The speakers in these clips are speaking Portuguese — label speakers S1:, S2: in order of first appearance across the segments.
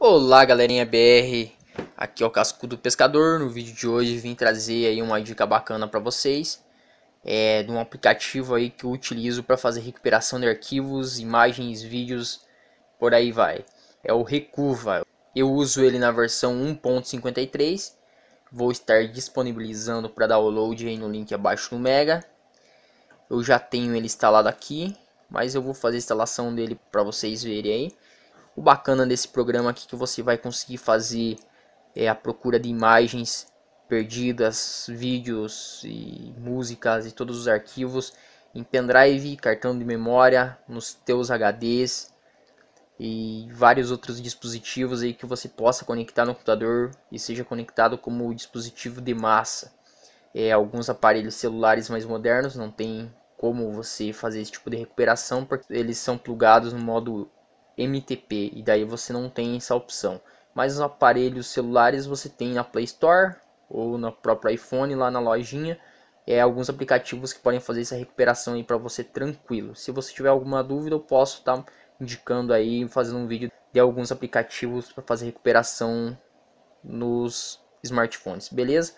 S1: Olá galerinha BR, aqui é o Cascudo Pescador, no vídeo de hoje vim trazer aí uma dica bacana para vocês é, de um aplicativo aí que eu utilizo para fazer recuperação de arquivos, imagens, vídeos, por aí vai. É o Recuva, eu uso ele na versão 1.53, vou estar disponibilizando para download aí no link abaixo no Mega. Eu já tenho ele instalado aqui, mas eu vou fazer a instalação dele para vocês verem aí. O bacana desse programa aqui é que você vai conseguir fazer é, a procura de imagens perdidas, vídeos e músicas e todos os arquivos em pendrive, cartão de memória, nos teus HDs e vários outros dispositivos aí que você possa conectar no computador e seja conectado como dispositivo de massa. É, alguns aparelhos celulares mais modernos não tem como você fazer esse tipo de recuperação porque eles são plugados no modo MTP e daí você não tem essa opção. Mas os aparelhos celulares você tem na Play Store ou no próprio iPhone lá na lojinha. É, alguns aplicativos que podem fazer essa recuperação aí para você tranquilo. Se você tiver alguma dúvida, eu posso estar tá indicando aí, fazendo um vídeo de alguns aplicativos para fazer recuperação nos smartphones, beleza?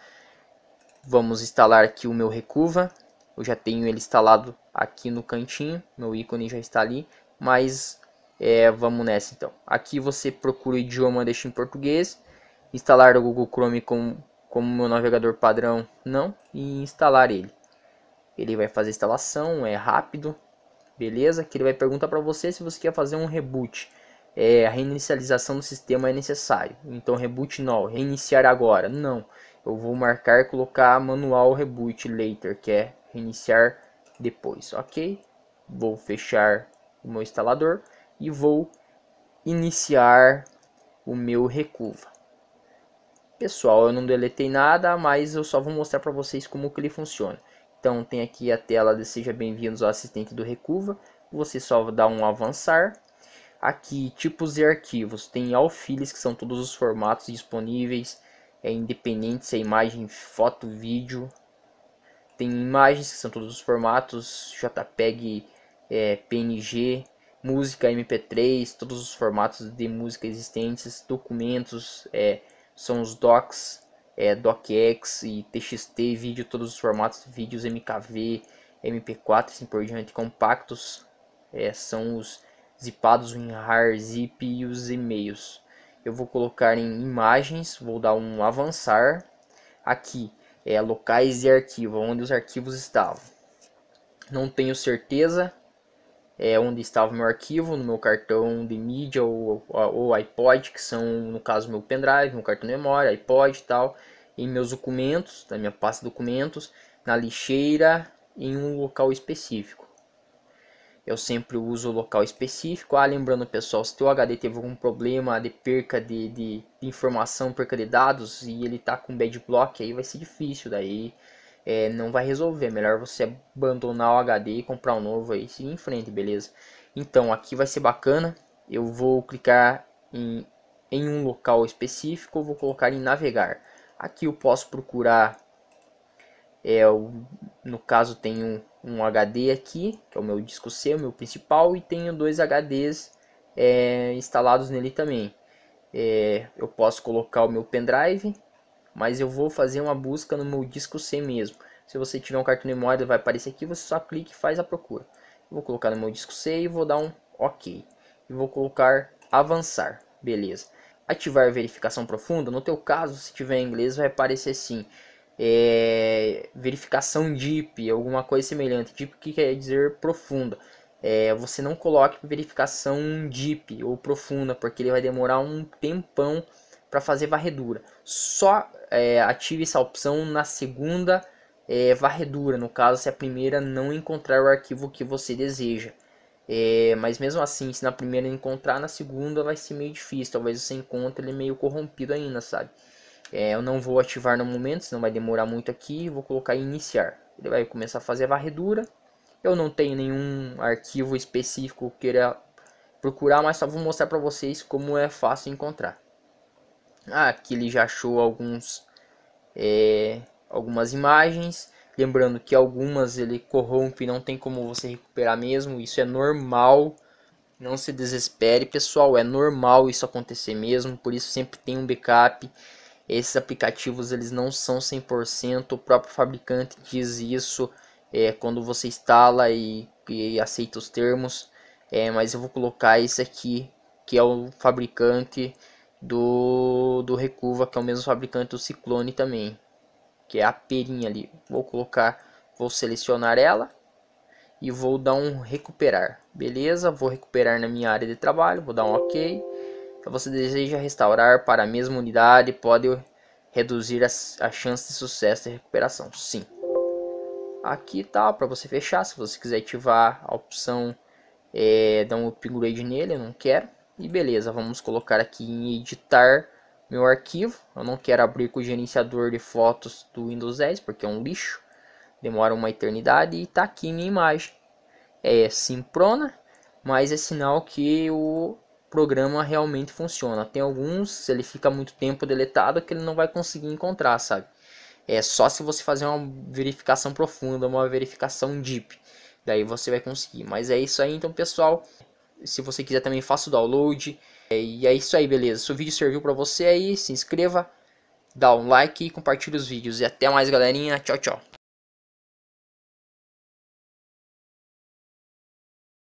S1: Vamos instalar aqui o meu Recuva. Eu já tenho ele instalado aqui no cantinho, meu ícone já está ali, mas é, vamos nessa então. Aqui você procura o idioma, deixa em português. Instalar o Google Chrome como, como meu navegador padrão, não. E instalar ele. Ele vai fazer a instalação, é rápido. Beleza? Que ele vai perguntar para você se você quer fazer um reboot. É, a reinicialização do sistema é necessário. Então reboot não, reiniciar agora. Não. Eu vou marcar colocar manual reboot later, que é reiniciar depois, ok? Vou fechar o meu instalador e vou iniciar o meu Recuva. Pessoal, eu não deletei nada, mas eu só vou mostrar para vocês como que ele funciona. Então tem aqui a tela de seja bem-vindos ao assistente do Recuva. Você só dá um avançar. Aqui tipos de arquivos, tem alfiles que são todos os formatos disponíveis, é independente se é imagem, foto, vídeo. Tem imagens que são todos os formatos, JPEG, é, PNG, música MP3, todos os formatos de música existentes, documentos, é, são os docs, é, docx e txt, vídeo, todos os formatos, vídeos MKV, MP4 assim por diante, compactos, é, são os zipados, o WinRAR, zip e os e-mails. Eu vou colocar em imagens, vou dar um avançar aqui, é locais e arquivo, onde os arquivos estavam. Não tenho certeza, é, onde estava meu arquivo, no meu cartão de mídia ou, ou iPod, que são, no caso, meu pendrive, meu cartão de memória, iPod e tal, em meus documentos, na minha pasta documentos, na lixeira, em um local específico. Eu sempre uso o local específico. Ah, lembrando pessoal, se o HD teve algum problema de perca de, de, de informação, perca de dados, e ele tá com bad block, aí vai ser difícil daí é, não vai resolver. É melhor você abandonar o HD e comprar um novo aí, seguir em frente, beleza? Então, aqui vai ser bacana. Eu vou clicar em, em um local específico, vou colocar em navegar. Aqui eu posso procurar, é, o, no caso tem um, um HD aqui, que é o meu disco C, o meu principal, e tenho dois HDs é, instalados nele também. É, eu posso colocar o meu pendrive mas eu vou fazer uma busca no meu disco C mesmo. Se você tiver um cartão de memória, vai aparecer aqui, você só clica e faz a procura. Eu vou colocar no meu disco C e vou dar um OK. E vou colocar avançar, beleza. Ativar verificação profunda, no teu caso, se tiver em inglês, vai aparecer assim, é... verificação deep, alguma coisa semelhante. Deep que quer dizer profunda. É, você não coloque verificação deep ou profunda, porque ele vai demorar um tempão para fazer varredura. Só é, ative essa opção na segunda é, varredura, no caso se a primeira não encontrar o arquivo que você deseja. É, mas mesmo assim, se na primeira encontrar, na segunda vai ser meio difícil. Talvez você encontre ele meio corrompido ainda, sabe? É, eu não vou ativar no momento, senão vai demorar muito aqui. Vou colocar iniciar. Ele vai começar a fazer a varredura. Eu não tenho nenhum arquivo específico que queira procurar, mas só vou mostrar para vocês como é fácil encontrar. Ah, aqui ele já achou alguns, é, algumas imagens. Lembrando que algumas ele corrompe, não tem como você recuperar mesmo. Isso é normal. Não se desespere, pessoal. É normal isso acontecer mesmo. Por isso sempre tem um backup. Esses aplicativos eles não são 100%. O próprio fabricante diz isso é, quando você instala e, e aceita os termos. É, mas eu vou colocar esse aqui que é o fabricante do, do Recuva, que é o mesmo fabricante do Ciclone também, que é a perinha ali. Vou colocar, vou selecionar ela e vou dar um recuperar. Beleza, vou recuperar na minha área de trabalho, vou dar um ok. Se então, você deseja restaurar para a mesma unidade, pode reduzir a, a chance de sucesso de recuperação. Sim. Aqui tá para você fechar, se você quiser ativar a opção é, dar um upgrade nele, eu não quero e beleza, vamos colocar aqui em editar meu arquivo. Eu não quero abrir com o gerenciador de fotos do Windows 10, porque é um lixo. Demora uma eternidade e está aqui minha imagem. É simprona, mas é sinal que o programa realmente funciona. Tem alguns, se ele fica muito tempo deletado, que ele não vai conseguir encontrar, sabe? É só se você fazer uma verificação profunda, uma verificação deep. Daí você vai conseguir. Mas é isso aí, então, pessoal. Se você quiser também faça o download. É, e é isso aí, beleza. Se o vídeo serviu para você aí, se inscreva, dá um like e compartilha os vídeos. E até mais, galerinha. Tchau, tchau.